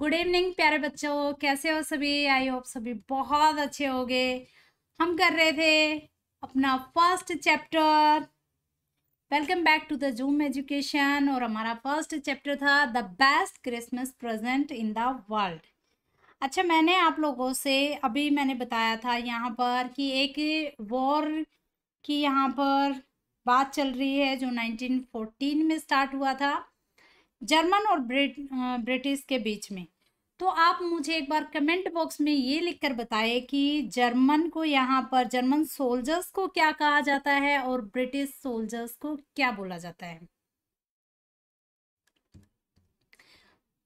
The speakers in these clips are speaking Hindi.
गुड इवनिंग प्यारे बच्चों कैसे हो सभी आई होप सभी बहुत अच्छे हो गए हम कर रहे थे अपना first chapter welcome back to the Zoom education और हमारा फर्स्ट चैप्टर था the best Christmas present in the world अच्छा मैंने आप लोगों से अभी मैंने बताया था यहाँ पर कि एक वॉर की यहाँ पर बात चल रही है जो 1914 में स्टार्ट हुआ था जर्मन और ब्रिट ब्रिटिश के बीच में तो आप मुझे एक बार कमेंट बॉक्स में ये लिखकर बताएं कि जर्मन को यहाँ पर जर्मन सोल्जर्स को क्या कहा जाता है और ब्रिटिश सोल्जर्स को क्या बोला जाता है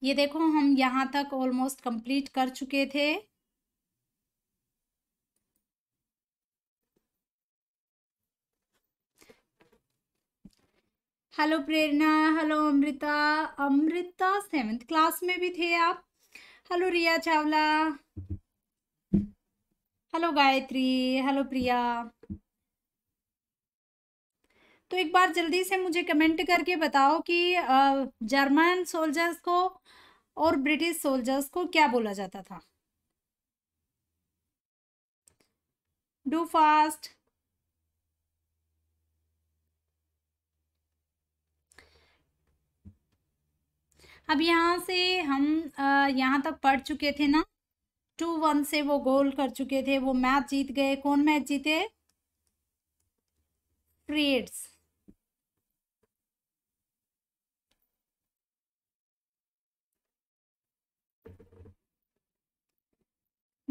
ये देखो हम यहाँ तक ऑलमोस्ट कंप्लीट कर चुके थे hello Prerna hello Amrita Amrita seventh class में भी थे आप hello Riya Chawla hello Gayatri hello Priya तो एक बार जल्दी से मुझे कमेंट करके बताओ कि जर्मन सोल्जर्स को और ब्रिटिश सोल्जर्स को क्या बोला जाता था डू फास्ट अब यहाँ से हम यहाँ तक पढ़ चुके थे ना टू वन से वो गोल कर चुके थे वो मैच जीत गए कौन मैच जीते ट्रेड्स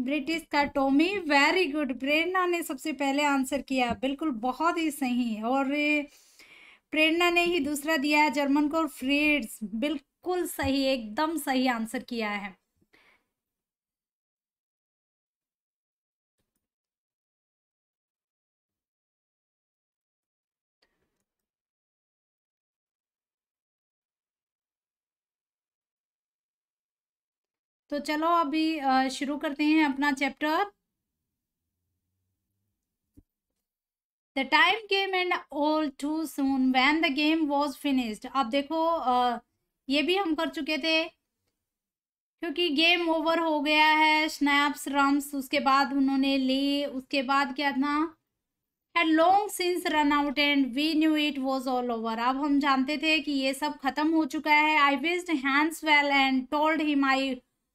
ब्रिटिश का टोमी वेरी गुड प्रेरणा ने सबसे पहले आंसर किया बिल्कुल बहुत ही सही और प्रेरणा ने ही दूसरा दिया जर्मन को फ्रेड्स बिल्कुल बिल्कुल सही एकदम सही आंसर किया है तो चलो अभी शुरू करते हैं अपना chapter the time game and all too soon when the game was finished अब देखो uh, ये भी हम कर चुके थे क्योंकि गेम ओवर हो गया है स्नैप्स रम्स उसके बाद उन्होंने ली उसके बाद क्या था and long since run out and we knew it was all over अब हम जानते थे कि ये सब खत्म हो चुका है I wished Hans well and told him I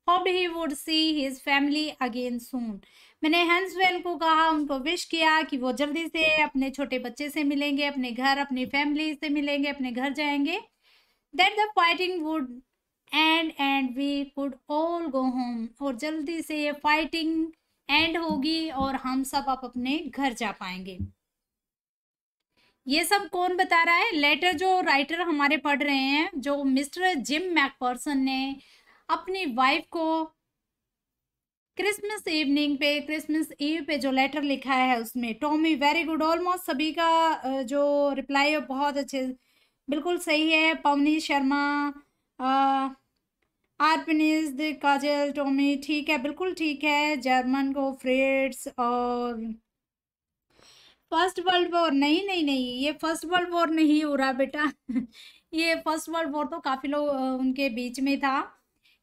hope he would see his family again soon मैंने हैंड्स वेल को कहा उनको विश किया कि वो जल्दी से अपने छोटे बच्चे से मिलेंगे अपने घर अपनी फैमिली से मिलेंगे अपने घर जाएंगे that the fighting would end and we would all go home और जल्दी से ये फाइटिंग एंड होगी और हम सब आप अपने घर जा पाएंगे ये सब कौन बता रहा है लेटर जो राइटर हमारे पढ़ रहे हैं जो मिस्टर जिम मैकपर्सन ने अपनी वाइफ को क्रिसमस इवनिंग पे क्रिसमस ईव पे जो लेटर लिखा है उसमें टॉमी वेरी गुड ऑलमोस्ट सभी का जो रिप्लाई है बहुत अच्छे बिल्कुल सही है पवनी शर्मा आर्पनिज काजल टोमी ठीक है बिल्कुल ठीक है जर्मन को फ्रेड्स और फर्स्ट वर्ल्ड वॉर नहीं नहीं नहीं ये फर्स्ट वर्ल्ड वॉर नहीं हो रहा बेटा ये फर्स्ट वर्ल्ड वॉर तो काफ़ी लोग उनके बीच में था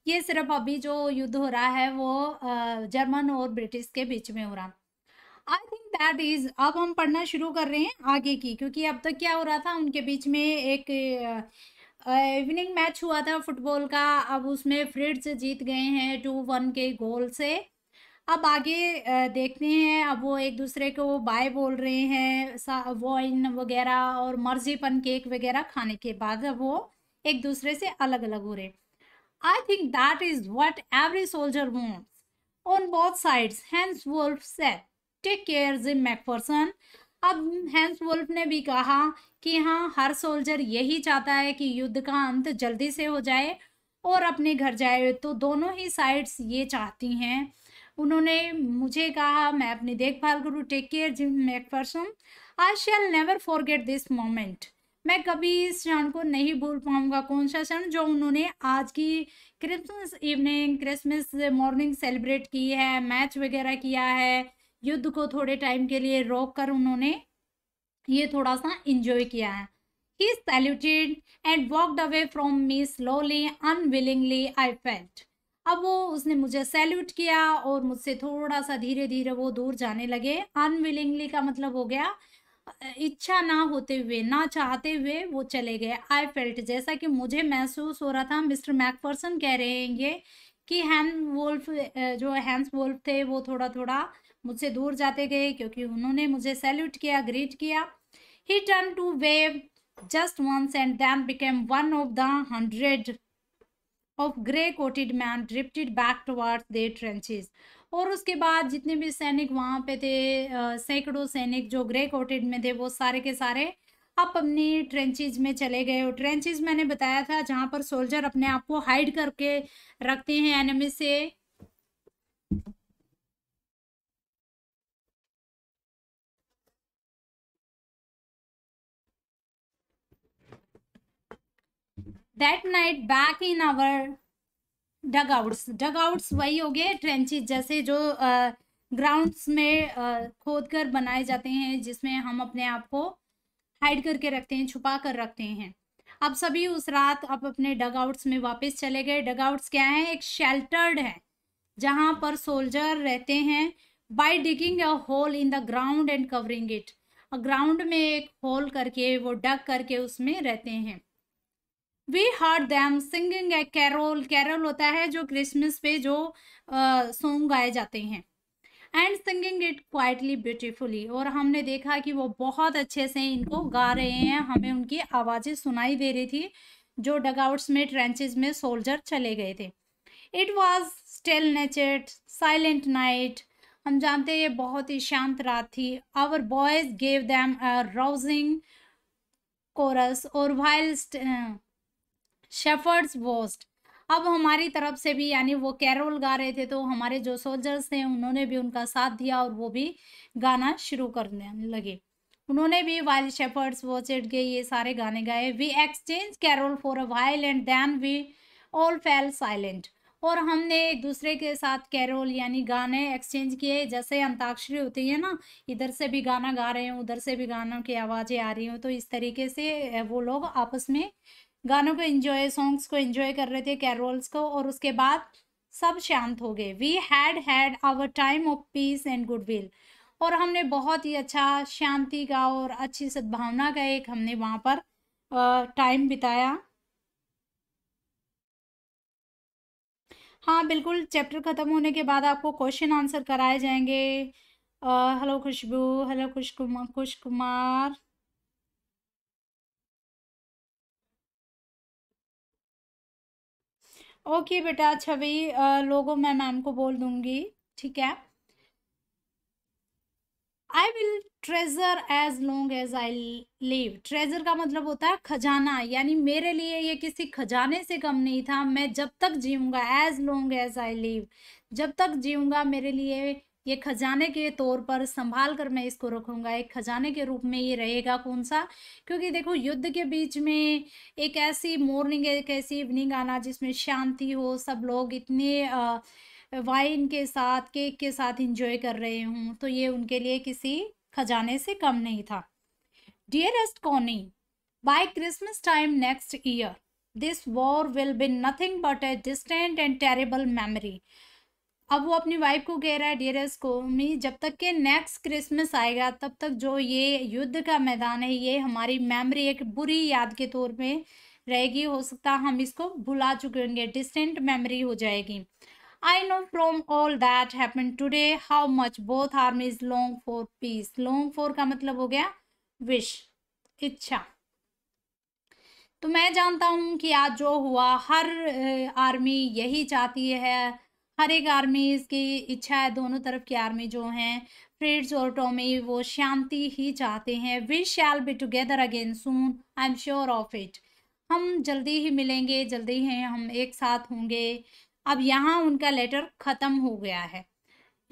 ये सिर्फ अभी जो युद्ध हो रहा है वो जर्मन और ब्रिटिश के बीच में हो रहा आई दैट इज अब हम पढ़ना शुरू कर रहे हैं आगे की क्योंकि अब तक क्या हो रहा था उनके बीच में एक इवनिंग मैच हुआ था फुटबॉल का अब उसमें फ्रिड्स जीत गए हैं टू वन के गोल से अब आगे देखते हैं अब वो एक दूसरे को बाय बोल रहे हैं वॉइन वगैरह और मर्जीपन केक वगैरह खाने के बाद अब वो एक दूसरे से अलग अलग हो रहे I think that is what every soldier wants on both sides Hans Wolf said take care Jim McPherson अब हैंस वुल्फ ने भी कहा कि हाँ हर सोल्जर यही चाहता है कि युद्ध का अंत जल्दी से हो जाए और अपने घर जाए तो दोनों ही साइड्स ये चाहती हैं उन्होंने मुझे कहा मैं अपनी देखभाल करूँ take care Jim McPherson I shall never forget this moment मैं कभी इस क्षण को नहीं भूल पाऊंगा कौन सा क्षण जो उन्होंने आज की Christmas evening Christmas morning celebrate की है मैच वगैरह किया है युद्ध को थोड़े टाइम के लिए रोक कर उन्होंने ये थोड़ा सा इंजॉय किया है he saluted and walked away from me slowly unwillingly I felt अब वो उसने मुझे सैल्यूट किया और मुझसे थोड़ा सा धीरे धीरे वो दूर जाने लगे अनविलिंगली का मतलब हो गया इच्छा ना होते हुए ना चाहते हुए वो चले गए आई फेल्ट जैसा कि मुझे महसूस हो रहा था मिस्टर मैकपर्सन कह रहे हैं कि हैंड वोल्फ जो हैंस वोल्फ थे वो थोड़ा थोड़ा मुझसे दूर जाते गए क्योंकि उन्होंने मुझे सैल्यूट किया ग्रीट किया he turn to wave just once and then became one of the hundred of grey coated men drifted back towards the trenches और उसके बाद जितने भी सैनिक वहाँ पे थे सैकड़ों सैनिक जो ग्रे कोटेड में थे वो सारे के सारे अब अपनी ट्रेंचेज में चले गए और ट्रेंचेज मैंने बताया था जहाँ पर सोल्जर अपने आप को हाइड करके रखते हैं एनिमी से that night back in our dugouts dugouts वही हो गए ट्रेंचेज जैसे जो ग्राउंड्स में खोद कर बनाए जाते हैं जिसमें हम अपने आप को हाइड करके रखते हैं छुपा कर रखते हैं अब सभी उस रात अब अपने डग आउट्स में वापस चले गए डग आउट्स क्या है एक शेल्टर्ड है जहाँ पर सोल्जर रहते हैं by digging a hole in the ground and covering it ground में एक होल करके वो डग करके उसमें रहते हैं we heard them singing a carol carol होता है जो क्रिसमस पे जो सॉन्ग गाए जाते हैं and singing it quietly beautifully और हमने देखा कि वो बहुत अच्छे से इनको गा रहे हैं हमें उनकी आवाज़ें सुनाई दे रही थी जो डगआउट्स में ट्रेंचेज में सोल्जर चले गए थे it was Stille Nacht silent night हम जानते हैं ये बहुत ही शांत रात थी our boys gave them rousing chorus और वाइल्ड शेफर्ड्स वोस्ट अब हमारी तरफ से भी यानी वो कैरोल गा रहे थे तो हमारे जो सोल्जर्स थे उन्होंने भी उनका साथ दिया और वो भी गाना शुरू करने लगे उन्होंने भी वाइल शेपर्ड्स वोचेट गए ये सारे गाने गाए we exchange carol for a while and then we all fell silent और हमने एक दूसरे के साथ कैरोल यानी गाने एक्सचेंज किए जैसे अंताक्षरी होती है ना इधर से भी गाना गा रहे हैं उधर से भी गानों की आवाज़ें आ रही हों तो इस तरीके से वो लोग आपस में गानों को एंजॉय सॉन्ग्स को इन्जॉय कर रहे थे कैरोल्स को और उसके बाद सब शांत हो गए we had had our time of peace and goodwill और हमने बहुत ही अच्छा शांति का और अच्छी सद्भावना का एक हमने वहाँ पर टाइम बिताया हाँ बिल्कुल चैप्टर ख़त्म होने के बाद आपको क्वेश्चन आंसर कराए जाएंगे हेलो खुशबू हेलो खुश कुमार खुश कुमार ओके बेटा अच्छा भाई लोगों मैं मैम को बोल दूंगी ठीक है I will treasure as long as I live treasure का मतलब होता है खजाना यानी मेरे लिए ये किसी खजाने से कम नहीं था मैं जब तक जीऊँगा as long as I live जब तक जीऊँगा मेरे लिए ये खजाने के तौर पर संभाल कर मैं इसको रखूंगा एक खजाने के रूप में ये रहेगा कौन सा क्योंकि देखो युद्ध के बीच में एक ऐसी मॉर्निंग एक ऐसी इवनिंग आना जिसमें शांति हो सब लोग इतने वाइन के साथ केक के साथ इंजॉय कर रहे हूँ तो ये उनके लिए किसी खजाने से कम नहीं था dearest Connie by Christmas time next year this war will be nothing but a distant and terrible memory अब वो अपनी वाइफ को कह रहा है डियरस को मी जब तक के नेक्स्ट क्रिसमस आएगा तब तक जो ये युद्ध का मैदान है ये हमारी मेमोरी एक बुरी याद के तौर पे रहेगी हो सकता हम इसको भुला चुके होंगे डिस्टेंट मेमोरी हो जाएगी I know from all that happen today how much both armies long for peace long for का मतलब हो गया विश इच्छा तो मैं जानता हूँ कि आज जो हुआ हर आर्मी यही चाहती है हर एक आर्मी की इच्छा है दोनों तरफ की आर्मी जो हैं फ्रिट्स और टॉमी वो शांति ही चाहते हैं we shall be together again soon I am sure of it हम जल्दी ही मिलेंगे जल्दी ही हम एक साथ होंगे अब यहाँ उनका लेटर ख़त्म हो गया है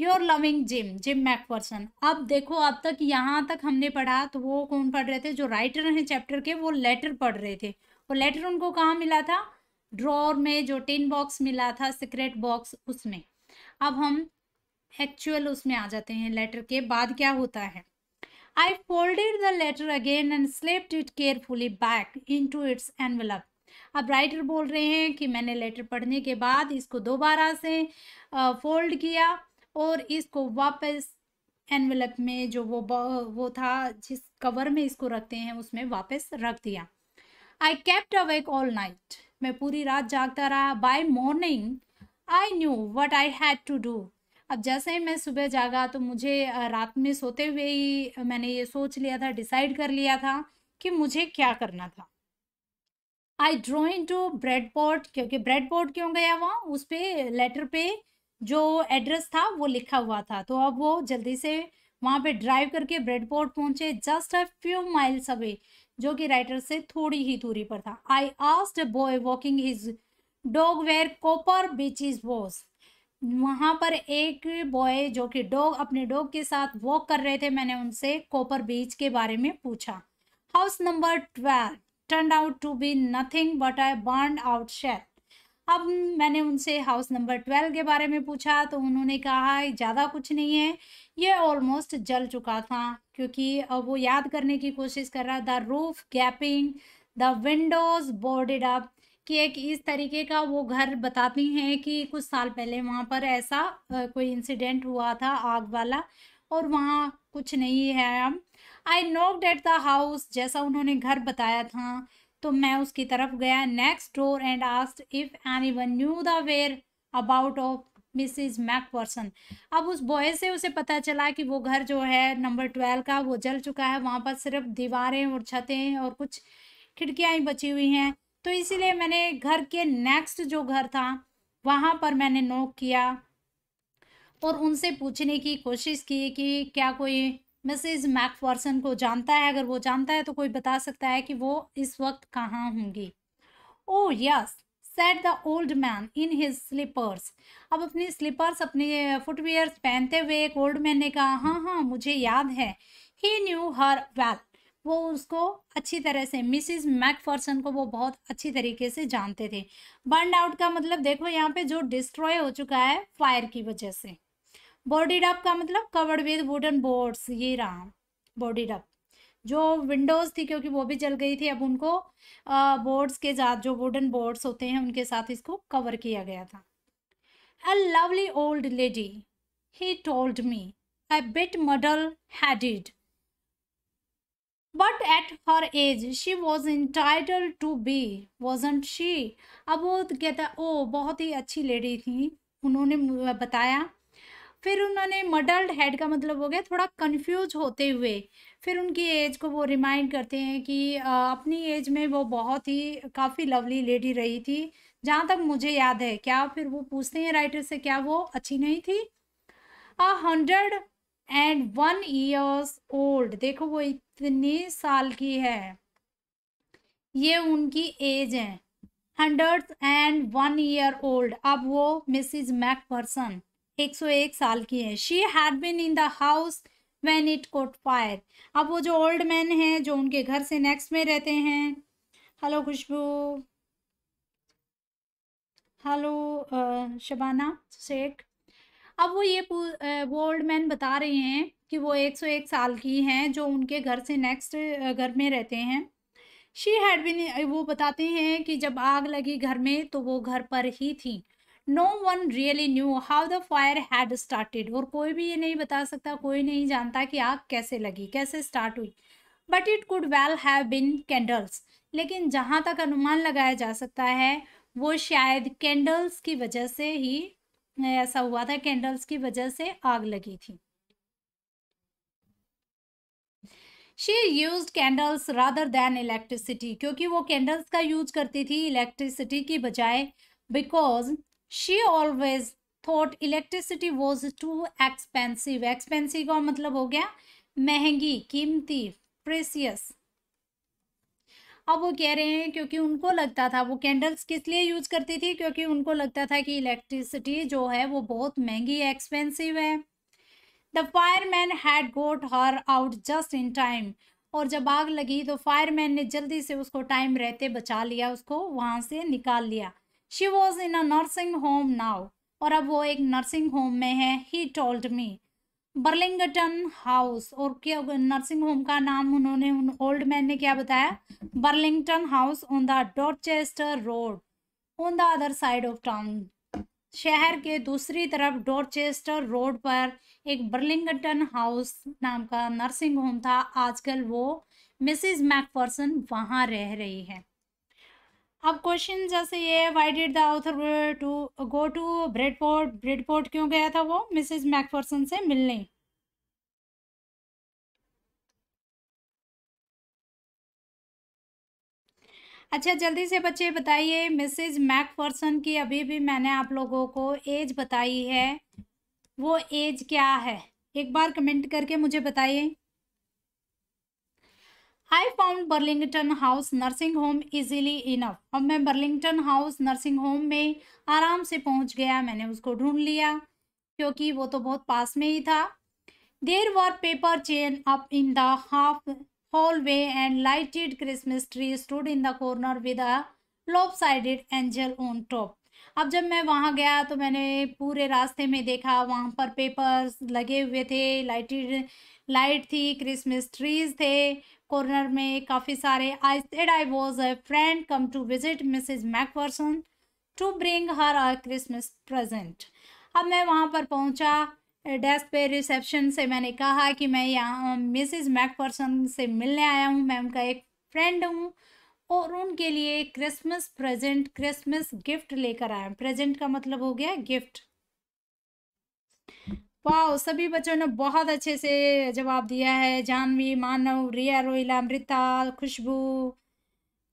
your loving Jim Jim McPherson अब देखो अब तक यहाँ तक हमने पढ़ा तो वो कौन पढ़ रहे थे जो राइटर हैं चैप्टर के वो लेटर पढ़ रहे थे वो लेटर उनको कहाँ मिला था ड्रॉर में जो टिन बॉक्स मिला था सिक्रेट बॉक्स उसमें अब हम एक्चुअल उसमें आ जाते हैं लेटर के बाद क्या होता है I folded the letter again and slipped it carefully back into its envelope अब राइटर बोल रहे हैं कि मैंने लेटर पढ़ने के बाद इसको दोबारा से फोल्ड किया और इसको वापस एनवलप में जो वो वो था जिस कवर में इसको रखते हैं उसमें वापस रख दिया I kept awake all night मैं पूरी रात जागता रहा by morning I knew what I had to do अब जैसे ही मैं सुबह जागा तो मुझे रात में सोते हुए ही मैंने ये सोच लिया था डिसाइड कर लिया था कि मुझे क्या करना था I drove to Bridport क्योंकि ब्रेड बोर्ड क्यों गया वहाँ उस पर लेटर पे जो एड्रेस था वो लिखा हुआ था तो अब वो जल्दी से वहाँ पे ड्राइव करके ब्रेड बोर्ड पहुँचे just a few miles away जो कि राइटर से थोड़ी ही दूरी पर था I asked boy walking his dog where Copper is was वहाँ पर एक बॉय जो कि डॉग अपने डॉग के साथ वॉक कर रहे थे मैंने उनसे कॉपर बीच के बारे में पूछा house number twelve turn out to be nothing but a burnt out shell अब मैंने उनसे हाउस नंबर ट्वेल्व के बारे में पूछा तो उन्होंने कहा ज़्यादा कुछ नहीं है ये ऑलमोस्ट जल चुका था क्योंकि वो याद करने की कोशिश कर रहा the roof gaping the windows boarded up कि एक इस तरीके का वो घर बताती हैं कि कुछ साल पहले वहाँ पर ऐसा कोई इंसिडेंट हुआ था आग वाला और वहाँ कुछ नहीं है आई नोक डेट द हाउस जैसा उन्होंने घर बताया था तो मैं उसकी तरफ गया next door and asked if anyone knew the whereabouts of Mrs McPherson अब उस बॉय से उसे पता चला कि वो घर जो है नंबर ट्वेल्व का वो जल चुका है वहाँ पर सिर्फ दीवारें और छतें और कुछ खिड़कियाँ ही बची हुई हैं तो इसीलिए मैंने घर के नेक्स्ट जो घर था वहाँ पर मैंने नोक किया और उनसे पूछने की कोशिश की कि क्या कोई मिसेज मैकफॉर्सन को जानता है अगर वो जानता है तो कोई बता सकता है कि वो इस वक्त कहाँ होंगी oh yes said the old man in his slippers अब अपनी स्लीपर्स अपने फुटवेयर पहनते हुए एक ओल्ड मैन ने कहा हाँ हाँ मुझे याद है ही न्यू हर वेल वो उसको अच्छी तरह से मिसिज मैकफर्सन को वो बहुत अच्छी तरीके से जानते थे बर्न आउट का मतलब देखो यहाँ पे जो डिस्ट्रॉय हो चुका है फायर की वजह से बॉडी डब का मतलब कवर्ड विद वुडन बोर्ड्स ये रहा बॉडी डब जो विंडोज़ थी क्योंकि वो भी जल गई थी अब उनको बोर्ड्स के साथ जो वुडन बोर्ड्स होते हैं उनके साथ इसको कवर किया गया था a lovely old lady he told me a bit muddle headed but at her age she was entitled to be wasn't she अब वो तो कहता ओ बहुत ही अच्छी लेडी थी उन्होंने बताया फिर उन्होंने मडल्ड हेड का मतलब हो गया थोड़ा कंफ्यूज होते हुए फिर उनकी एज को वो रिमाइंड करते हैं कि अपनी एज में वो बहुत ही काफ़ी लवली लेडी रही थी जहाँ तक मुझे याद है क्या फिर वो पूछते हैं राइटर से क्या वो अच्छी नहीं थी a hundred and one years old देखो वो इतने साल की है ये उनकी एज है hundred and one year old अब वो मिसिज मैक पर्सन 101 साल की है she had been in the house when it caught fire अब वो जो ओल्ड मैन हैं जो उनके घर से नेक्स्ट में रहते हैं हेलो खुशबू हेलो शबाना शेख अब वो ये वो ओल्ड मैन बता रहे हैं कि वो 101 साल की हैं जो उनके घर से नेक्स्ट घर में रहते हैं शी हैड बिन वो बताते हैं कि जब आग लगी घर में तो वो घर पर ही थी no one really knew how the fire had started और कोई भी ये नहीं बता सकता कोई नहीं जानता कि आग कैसे लगी कैसे स्टार्ट हुई but it could well have been candles लेकिन जहाँ तक अनुमान लगाया जा सकता है वो शायद कैंडल्स की वजह से ही ऐसा हुआ था कैंडल्स की वजह से आग लगी थी she use candles rather than electricity क्योंकि वो कैंडल्स का यूज करती थी इलेक्ट्रिसिटी की बजाय because she always thought electricity was too expensive expensive का मतलब हो गया महंगी कीमती प्रेसियस अब वो कह रहे हैं क्योंकि उनको लगता था वो कैंडल्स किस लिए यूज करती थी क्योंकि उनको लगता था कि इलेक्ट्रिसिटी जो है वो बहुत महंगी एक्सपेंसिव है the fireman had got her out just in time और जब आग लगी तो फायरमैन ने जल्दी से उसको टाइम रहते बचा लिया उसको वहां से निकाल लिया she was in a nursing home now और अब वो एक नर्सिंग होम में है he told me Burlington House और क्या नर्सिंग होम का नाम उन्होंने ओल्ड मैन ने क्या बताया Burlington House on the Dorchester Road on the other side of town शहर के दूसरी तरफ डॉर्चेस्टर रोड पर एक बर्लिंगटन हाउस नाम का नर्सिंग होम था आजकल वो मिसिज मैकफर्सन वहाँ रह रही है अब क्वेश्चन जैसे ये why did the author to go to Bridport Bridport क्यों गया था वो मिसिज मैकफर्सन से मिलने अच्छा जल्दी से बच्चे बताइए मिसेज मैकफर्सन की अभी भी मैंने आप लोगों को एज बताई है वो एज क्या है एक बार कमेंट करके मुझे बताइए I found Burlington House nursing home easily enough अब मैं बर्लिंगटन हाउस नर्सिंग होम में आराम से पहुंच गया मैंने उसको ढूंढ लिया क्योंकि वो तो बहुत पास में ही था there were paper chain up in the half hallway and lighted Christmas tree stood in the corner with a lopsided angel on top अब जब मैं वहाँ गया तो मैंने पूरे रास्ते में देखा वहाँ पर पेपर्स लगे हुए थे लाइटेड लाइट थी क्रिसमस ट्रीज थे कॉर्नर में काफ़ी सारे I said I was a friend come to visit Mrs McPherson to bring her her Christmas present अब मैं वहाँ पर पहुँचा डेस्क पे रिसेप्शन से मैंने कहा कि मैं यहाँ मिसिज मैकपर्सन से मिलने आया हूँ मैं उनका एक फ्रेंड हूँ और उनके लिए क्रिसमस प्रेजेंट क्रिसमस गिफ्ट लेकर आया प्रेजेंट का मतलब हो गया गिफ्ट वाह सभी बच्चों ने बहुत अच्छे से जवाब दिया है जानवी मानव रिया रोहिला अमृता खुशबू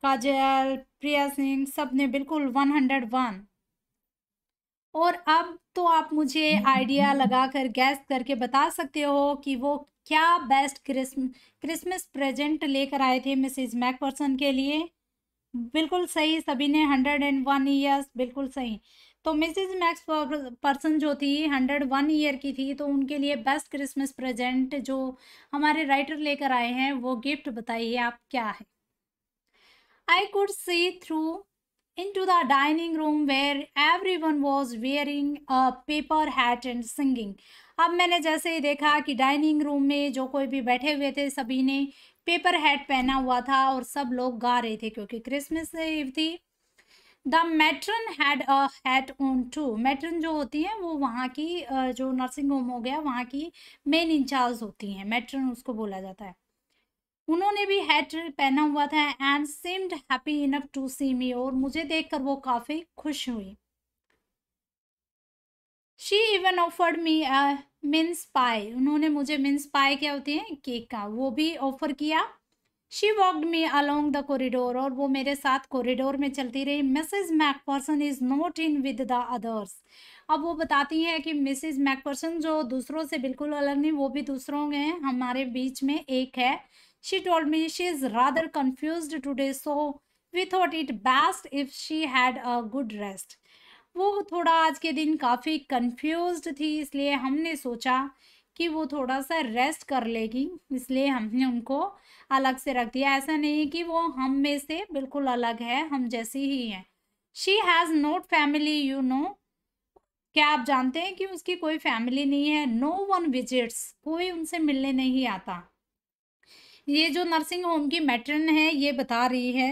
काजल प्रिया सिंह सब ने बिल्कुल वन हंड्रेड वन और अब तो आप मुझे आइडिया लगा कर गैस करके बता सकते हो कि वो क्या बेस्ट क्रिसम क्रिसमस प्रेजेंट लेकर आए थे मिसेज मैकपर्सन के लिए बिल्कुल सही सभी ने हंड्रेड एंड वन ईयर्स बिल्कुल सही तो मिसिज मैक्स पर्सन जो थी हंड्रेड वन ईयर की थी तो उनके लिए बेस्ट क्रिसमस प्रेजेंट जो हमारे राइटर लेकर आए हैं वो गिफ्ट बताइए आप क्या है I could see through into the dining room where everyone was wearing a paper hat and singing अब मैंने जैसे ही देखा कि डाइनिंग रूम में जो कोई भी बैठे हुए थे सभी ने पेपर हैट पहना हुआ था और सब लोग गा रहे थे क्योंकि क्रिसमस ईव थी the matron had a hat on too matron जो होती है वो वहाँ की जो नर्सिंग होम हो गया वहाँ की मेन इंचार्ज होती हैं मैट्रन उसको बोला जाता है उन्होंने भी हैट पहना हुआ था and seemed happy enough to see me और मुझे देखकर वो काफ़ी खुश हुई she even offered me mince pie उन्होंने मुझे मिन्स पाए क्या होती है केक का वो भी ऑफर किया she walked me along the corridor और वो मेरे साथ कॉरिडोर में चलती रही Mrs McPherson is not in with the others अब वो बताती हैं कि मिसिज मैकपर्सन जो दूसरों से बिल्कुल अलग नहीं वो भी दूसरों के हैं हमारे बीच में एक है she told me she is rather confused today so we thought it best if she had a good rest वो थोड़ा आज के दिन काफ़ी कन्फ्यूज थी इसलिए हमने सोचा कि वो थोड़ा सा रेस्ट कर लेगी इसलिए हमने उनको अलग से रख दिया ऐसा नहीं कि वो हम में से बिल्कुल अलग है हम जैसी ही हैं she has not family you know क्या आप जानते हैं कि उसकी कोई फैमिली नहीं है नो वन विजिट्स कोई उनसे मिलने नहीं आता ये जो नर्सिंग होम की मैटर्न है ये बता रही है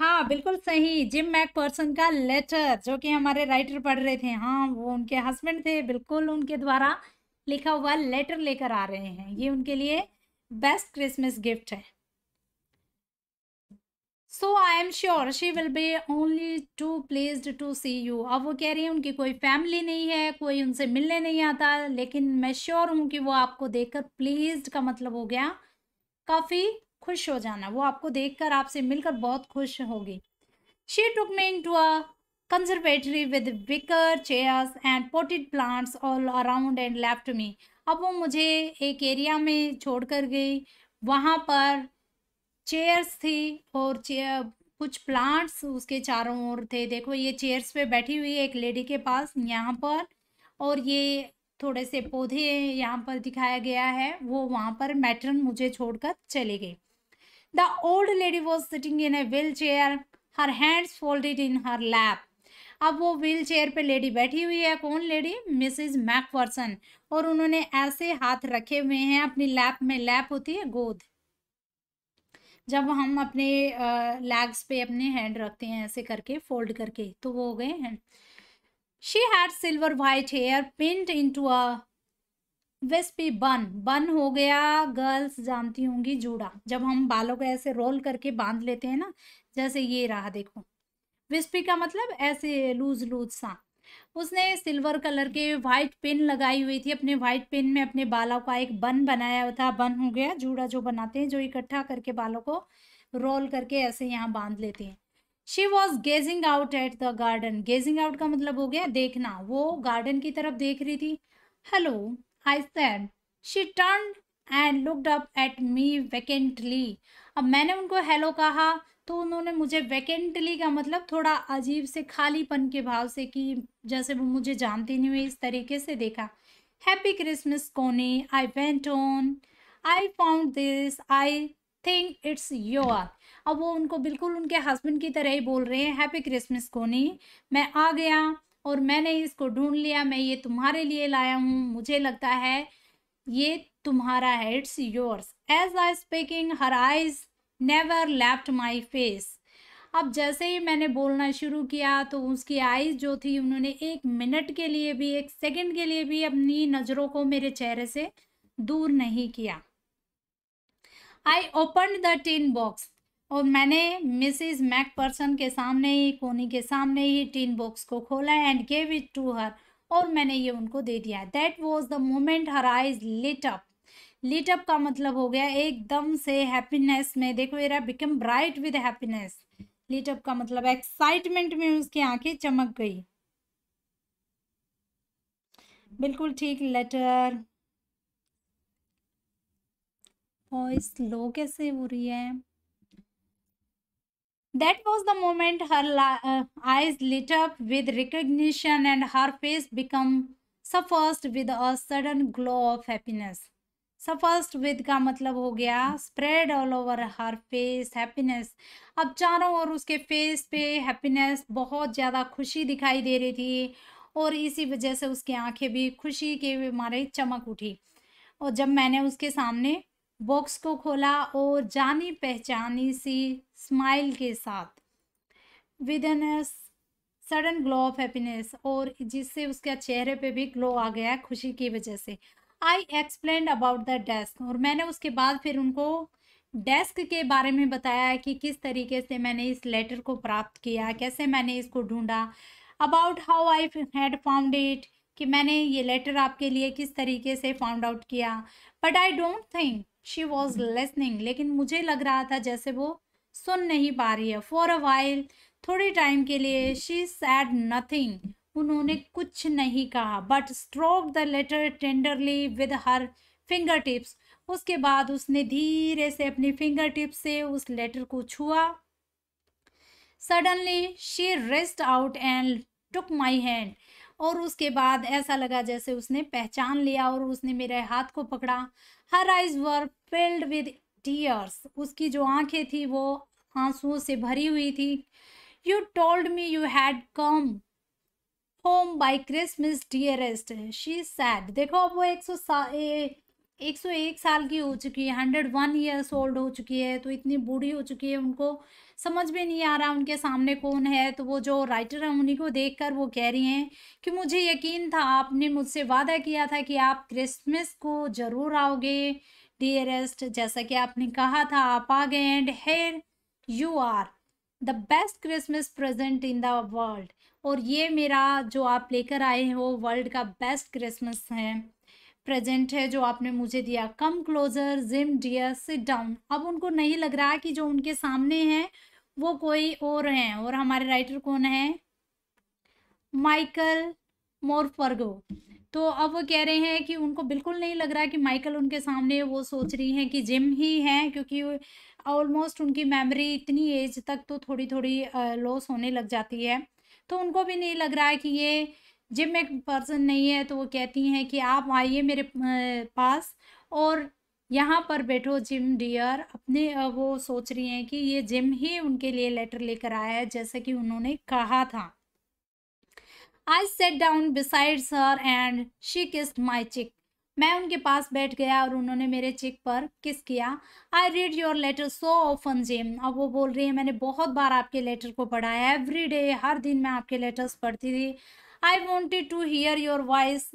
हाँ बिल्कुल सही जिम मैक पर्सन का लेटर जो कि हमारे राइटर पढ़ रहे थे हाँ वो उनके हस्बैंड थे बिल्कुल उनके द्वारा लिखा हुआ लेटर लेकर आ रहे हैं ये उनके लिए बेस्ट क्रिसमस गिफ्ट है so I am sure she will be only too pleased to see you अब वो कह रही है उनकी कोई फैमिली नहीं है कोई उनसे मिलने नहीं आता लेकिन मैं श्योर हूँ कि वो आपको देखकर प्लेस्ड का मतलब हो गया काफ़ी खुश हो जाना वो आपको देखकर आपसे मिलकर बहुत खुश होगी she took me into a conservatory with wicker chairs and potted plants all around and left me अब वो मुझे एक एरिया में छोड़ कर गई वहाँ पर चेयर्स थी और चेयर कुछ प्लांट्स उसके चारों ओर थे देखो ये चेयर्स पे बैठी हुई है एक लेडी के पास यहाँ पर और ये थोड़े से पौधे यहाँ पर दिखाया गया है वो वहाँ पर मैटरन मुझे छोड़कर चले गए the old lady was sitting in a wheelchair her hands folded in her lap अब वो व्हील चेयर पर लेडी बैठी हुई है कौन लेडी मिसिज मैकवर्सन और उन्होंने ऐसे हाथ रखे हुए हैं अपनी लैप में लैप होती है गोद जब हम अपने लैग्स पे अपने हैंड रखते हैं ऐसे करके फोल्ड करके तो वो हो गए हैं she had silver white hair pinned into अस्पी बन बन हो गया गर्ल्स जानती होंगी जूड़ा जब हम बालों को ऐसे रोल करके बांध लेते हैं ना जैसे ये रहा देखो विस्पी का मतलब ऐसे लूज लूज सा उसने सिल्वर कलर के वाइट पेन लगाई हुई थी अपने व्हाइट पेन में अपने बालों का एक बन बनाया हुआ था बन हो गया जूड़ा जो बनाते हैं जो इकट्ठा करके बालों को रोल करके ऐसे यहाँ बांध लेते हैं she was gazing out at the garden gazing out का मतलब हो गया देखना वो गार्डन की तरफ देख रही थी hello I said she turn and looked up at me vacantly अब मैंने उनको हेलो कहा तो उन्होंने मुझे वैकेंटली का मतलब थोड़ा अजीब से खालीपन के भाव से कि जैसे वो मुझे जानते नहीं हुई इस तरीके से देखा हैप्पी क्रिसमस कोने I went on I found this I think it's your अब वो उनको बिल्कुल उनके हस्बैंड की तरह ही बोल रहे हैं हैप्पी क्रिसमस कोनी मैं आ गया और मैंने इसको ढूंढ लिया मैं ये तुम्हारे लिए लाया हूँ मुझे लगता है ये तुम्हारा है it's yours as I speaking her eyes never left my face अब जैसे ही मैंने बोलना शुरू किया तो उसकी आईज जो थी उन्होंने एक मिनट के लिए भी एक सेकंड के लिए भी अपनी नज़रों को मेरे चेहरे से दूर नहीं किया I open the tin box और मैंने मिसिज मैक पर्सन के सामने ही कोनी के सामने ही टिन बॉक्स को खोला and gave it to her और मैंने ये उनको दे दिया that was the moment her eyes lit up lit up का मतलब हो गया एकदम से हैप्पीनेस में देखो मेरा become bright with happiness lit up का मतलब एक्साइटमेंट में उसकी आंखें चमक गई बिल्कुल ठीक लेटर वॉइस लो कैसे हो रही है That was the moment her uh, eyes lit up with recognition and her face became suffused with a sudden glow of happiness. Suffused with का मतलब हो गया spread all over her face happiness अब चारों ओर उसके फेस पे हैप्पीनेस बहुत ज़्यादा खुशी दिखाई दे रही थी और इसी वजह से उसकी आंखें भी खुशी के मारे चमक उठी और जब मैंने उसके सामने बॉक्स को खोला और जानी पहचानी सी स्माइल के साथ with an sudden glow of happiness और जिससे उसके चेहरे पे भी ग्लो आ गया खुशी की वजह से I explain about the desk और मैंने उसके बाद फिर उनको डेस्क के बारे में बताया कि किस तरीके से मैंने इस लेटर को प्राप्त किया कैसे मैंने इसको ढूंढा about how I had found it कि मैंने ये लेटर आपके लिए किस तरीके से फाउंड आउट किया but I don't think she was listening लेकिन मुझे लग रहा था जैसे वो सुन नहीं पा रही है फॉर अ वाइल थोड़े टाइम के लिए शी सैड नथिंग उन्होंने कुछ नहीं कहा but stroke the letter tenderly with her finger tips उसके बाद उसने धीरे से अपनी फिंगर टिप्स से उस लेटर को छुआ suddenly she reached out and took my hand और उसके बाद ऐसा लगा जैसे उसने पहचान लिया और उसने मेरे हाथ को पकड़ा her eyes were filled with tears उसकी जो आंखें थी वो आंसुओं से भरी हुई थी you told me you had come home by Christmas dearest she said देखो अब वो एक सौ एक सौ एक साल की हो चुकी है हंड्रेड वन ईयर्स ओल्ड हो चुकी है तो इतनी बूढ़ी हो चुकी है उनको समझ में नहीं आ रहा उनके सामने कौन है तो वो जो राइटर हैं उन्हीं को देखकर वो कह रही हैं कि मुझे यकीन था आपने मुझसे वादा किया था कि आप क्रिसमस को ज़रूर आओगे डियरेस्ट जैसा कि आपने कहा था आप आ गए and here you are the best Christmas present in the world और ये मेरा जो आप लेकर आए हैं वो वर्ल्ड का बेस्ट क्रिसमस है प्रेजेंट है जो आपने मुझे दिया come closer Jim dear sit down अब उनको नहीं लग रहा कि जो उनके सामने हैं वो कोई और हैं और हमारे राइटर कौन है माइकल मोरफर्गो तो अब वो कह रहे हैं कि उनको बिल्कुल नहीं लग रहा कि माइकल उनके सामने वो सोच रही हैं कि जिम ही हैं क्योंकि ऑलमोस्ट उनकी मेमोरी इतनी एज तक तो थोड़ी थोड़ी लॉस होने लग जाती है तो उनको भी नहीं लग रहा है कि ये जिम एक पर्सन नहीं है तो वो कहती हैं कि आप आइए मेरे पास और यहाँ पर बैठो जिम डियर अपने वो सोच रही हैं कि ये जिम ही उनके लिए लेटर लेकर आया है जैसा कि उन्होंने कहा था I sat down besides her and she kissed my cheek मैं उनके पास बैठ गया और उन्होंने मेरे चेक पर किस किया I read your letter so often Jim अब वो बोल रही है मैंने बहुत बार आपके लेटर को पढ़ा है एवरी डे हर दिन मैं आपके लेटर्स पढ़ती थी I wanted to hear your voice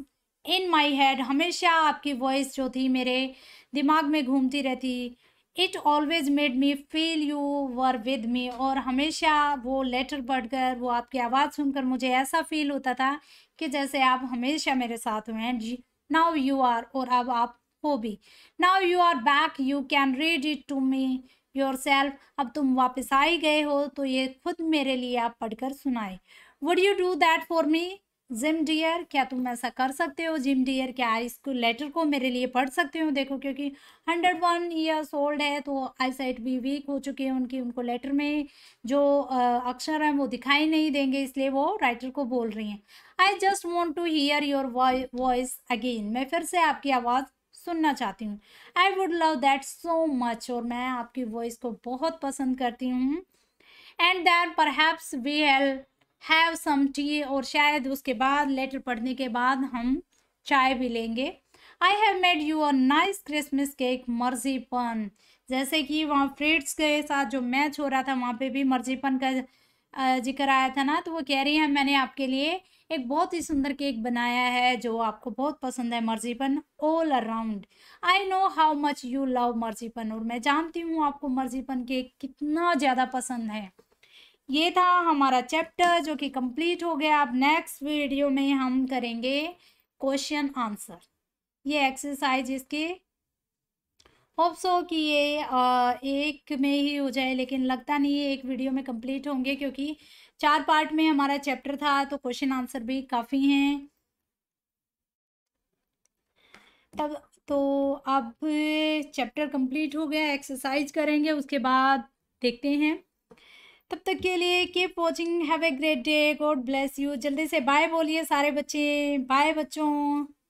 in my head हमेशा आपकी वॉइस जो थी मेरे दिमाग में घूमती रहती it always made me feel you were with me और हमेशा वो लेटर पढ़कर वो आपकी आवाज़ सुनकर मुझे ऐसा फील होता था कि जैसे आप हमेशा मेरे साथ हुए हैं जी नाउ यू आर और अब आप हो भी now you are back you can read it to me yourself अब तुम वापस आ ही गए हो तो ये खुद मेरे लिए आप पढ़कर सुनाए would you do that for me Jim dear क्या तुम ऐसा कर सकते हो जिम डियर क्या इसको लेटर को मेरे लिए पढ़ सकते हो देखो क्योंकि हंड्रेड वन ईयर्स ओल्ड है तो आई साइट भी वीक हो चुकी है उनकी उनको लेटर में जो अक्षर हैं वो दिखाई नहीं देंगे इसलिए वो राइटर को बोल रही हैं I just want to hear your voice again मैं फिर से आपकी आवाज़ सुनना चाहती हूँ I would love that so much और मैं आपकी वॉइस को बहुत पसंद करती हूँ and then perhaps we'll have some tea और शायद उसके बाद लेटर पढ़ने के बाद हम चाय भी लेंगे I have made you a nice Christmas cake marzipan जैसे कि वहाँ फ्रेड्स के साथ जो मैच हो रहा था वहाँ पे भी मर्जीपन का जिक्र आया था ना तो वो कह रही है मैंने आपके लिए एक बहुत ही सुंदर केक बनाया है जो आपको बहुत पसंद है marzipan all around I know how much you love marzipan और मैं जानती हूँ आपको मर्जीपन केक कितना ज़्यादा पसंद है ये था हमारा चैप्टर जो कि कंप्लीट हो गया अब नेक्स्ट वीडियो में हम करेंगे क्वेश्चन आंसर ये एक्सरसाइज इसके होप सो कि ये आ, एक में ही हो जाए लेकिन लगता नहीं है एक वीडियो में कंप्लीट होंगे क्योंकि चार पार्ट में हमारा चैप्टर था तो क्वेश्चन आंसर भी काफ़ी हैं तब तो अब चैप्टर कंप्लीट हो गया एक्सरसाइज करेंगे उसके बाद देखते हैं तब तक के लिए keep watching have a great day God bless you जल्दी से बाय बोलिए सारे बच्चे बाय बच्चों